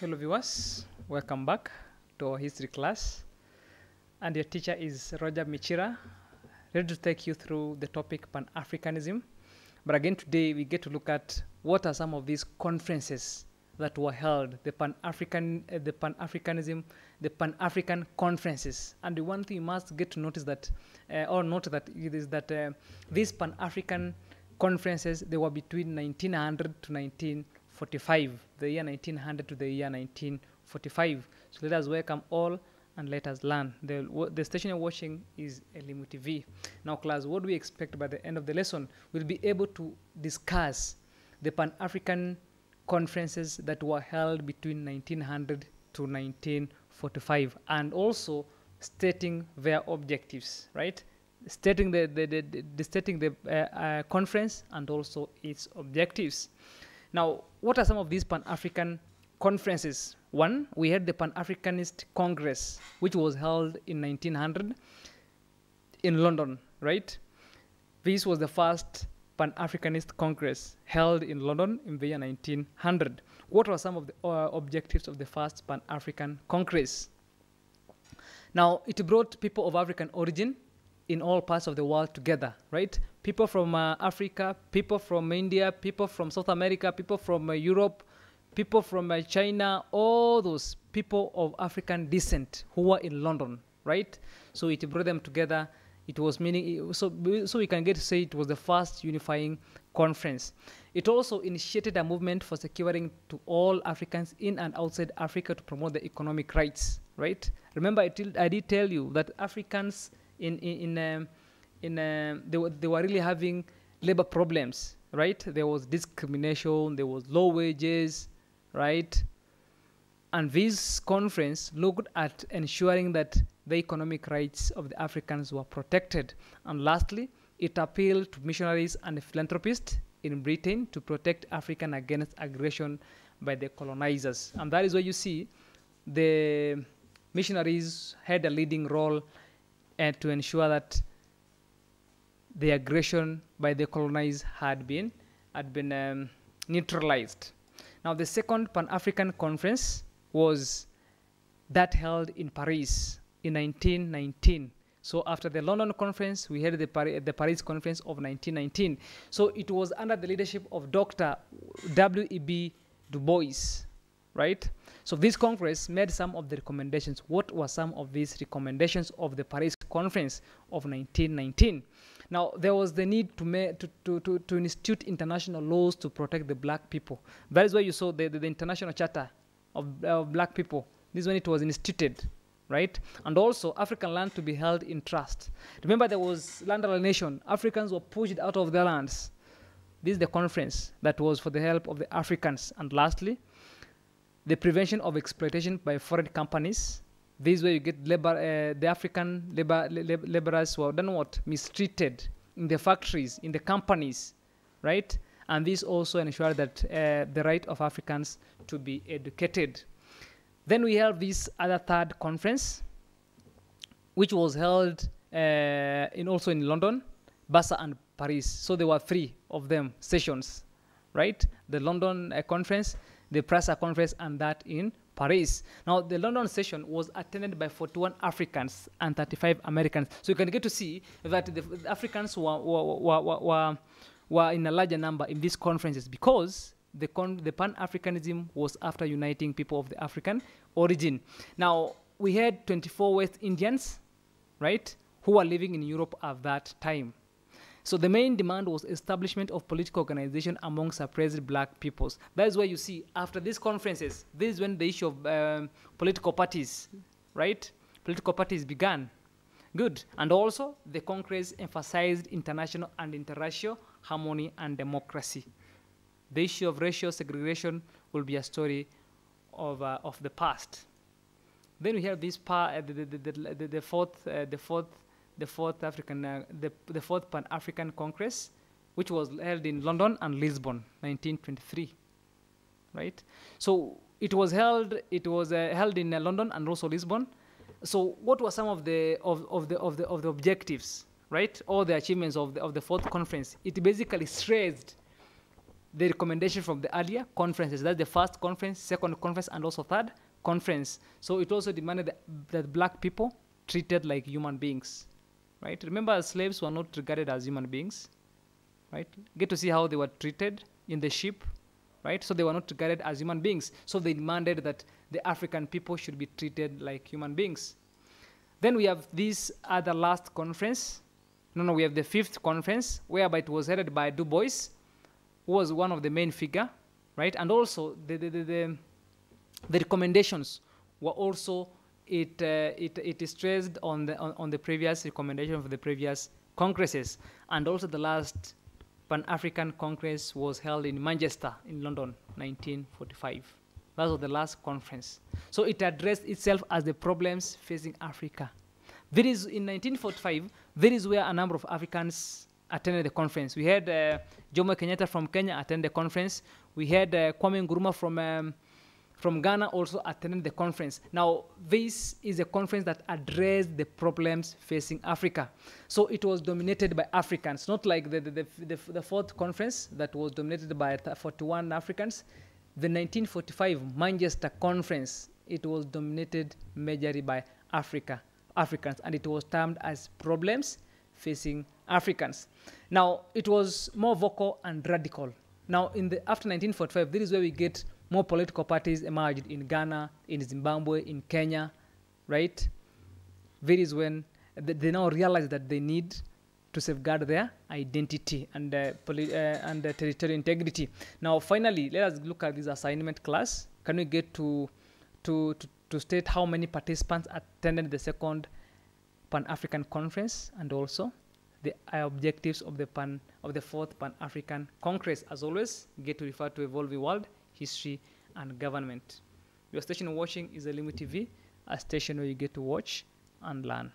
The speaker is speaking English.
Hello viewers, welcome back to our history class. And your teacher is Roger Michira, ready to take you through the topic Pan-Africanism. But again today we get to look at what are some of these conferences that were held, the Pan-African, uh, the Pan-Africanism, the Pan-African conferences. And the one thing you must get to notice that, uh, or note that is that uh, these Pan-African conferences, they were between 1900 to 19 1945, the year 1900 to the year 1945. So let us welcome all and let us learn. The, the station you're watching is Elimu TV. Now class, what we expect by the end of the lesson? We'll be able to discuss the Pan-African conferences that were held between 1900 to 1945 and also stating their objectives, right? Stating the, the, the, the stating the uh, uh, conference and also its objectives. Now, what are some of these Pan African conferences? One, we had the Pan Africanist Congress, which was held in 1900 in London, right? This was the first Pan Africanist Congress held in London in the year 1900. What were some of the uh, objectives of the first Pan African Congress? Now, it brought people of African origin in all parts of the world together, right? People from uh, Africa, people from India, people from South America, people from uh, Europe, people from uh, China, all those people of African descent who were in London, right? So it brought them together. It was meaning so so we can get to say it was the first unifying conference. It also initiated a movement for securing to all Africans in and outside Africa to promote the economic rights, right? Remember, I did tell you that Africans in in in, um, in um, they were they were really having labor problems, right? There was discrimination, there was low wages, right? And this conference looked at ensuring that the economic rights of the Africans were protected. And lastly, it appealed to missionaries and philanthropists in Britain to protect African against aggression by the colonizers. And that is why you see the missionaries had a leading role and to ensure that the aggression by the colonies had been had been um, neutralized. Now, the second Pan-African Conference was that held in Paris in 1919. So after the London Conference, we had the, the Paris Conference of 1919. So it was under the leadership of Dr. W.E.B. Du Bois right? So this Congress made some of the recommendations. What were some of these recommendations of the Paris Conference of 1919? Now, there was the need to, to, to, to, institute international laws to protect the black people. That is why you saw the, the, the international charter of, uh, of black people. This is when it was instituted, right? And also African land to be held in trust. Remember there was land alienation. Africans were pushed out of their lands. This is the conference that was for the help of the Africans. And lastly, the prevention of exploitation by foreign companies. This way you get labor, uh, the African labor, laborers who are done what? Mistreated in the factories, in the companies, right? And this also ensures that uh, the right of Africans to be educated. Then we have this other third conference, which was held uh, in also in London, Basa and Paris. So there were three of them sessions, right? The London uh, conference, the Prasa Conference and that in Paris. Now, the London session was attended by 41 Africans and 35 Americans. So you can get to see that the Africans were, were, were, were, were in a larger number in these conferences because the, con the Pan-Africanism was after uniting people of the African origin. Now, we had 24 West Indians, right, who were living in Europe at that time. So the main demand was establishment of political organization among suppressed black peoples. That is why you see after these conferences, this is when the issue of um, political parties, right? Political parties began. Good. And also the Congress emphasized international and interracial harmony and democracy. The issue of racial segregation will be a story of, uh, of the past. Then we have this part, uh, the, the, the, the, fourth, uh, the fourth the fourth African, uh, the, the fourth Pan African Congress, which was held in London and Lisbon, 1923. Right. So it was held. It was uh, held in uh, London and also Lisbon. So what were some of the of, of the of the of the objectives? Right. All the achievements of the of the fourth conference. It basically stressed the recommendation from the earlier conferences. That's the first conference, second conference, and also third conference. So it also demanded that, that black people treated like human beings right remember slaves were not regarded as human beings right get to see how they were treated in the ship right so they were not regarded as human beings so they demanded that the african people should be treated like human beings then we have this other last conference no no we have the fifth conference whereby it was headed by du bois who was one of the main figure right and also the the, the, the, the recommendations were also it, uh, it, it is stressed on the, on, on the previous recommendation of the previous congresses. And also the last Pan-African Congress was held in Manchester in London, 1945. That was the last conference. So it addressed itself as the problems facing Africa. There is, in 1945, there is where a number of Africans attended the conference. We had uh, Jomo Kenyatta from Kenya attend the conference. We had uh, Kwame Nkrumah from um, from Ghana also attended the conference. Now, this is a conference that addressed the problems facing Africa. So it was dominated by Africans, not like the, the, the, the, the fourth conference that was dominated by 41 Africans. The 1945 Manchester Conference, it was dominated majorly by Africa, Africans, and it was termed as problems facing Africans. Now, it was more vocal and radical. Now, in the after 1945, this is where we get more political parties emerged in Ghana, in Zimbabwe, in Kenya, right? That is when they now realize that they need to safeguard their identity and, uh, uh, and uh, territorial integrity. Now, finally, let us look at this assignment class. Can we get to, to, to, to state how many participants attended the second Pan-African Conference and also the objectives of the, pan, of the fourth Pan-African Congress? As always, get to refer to Evolve the World history, and government. Your station watching is a Lumi TV, a station where you get to watch and learn.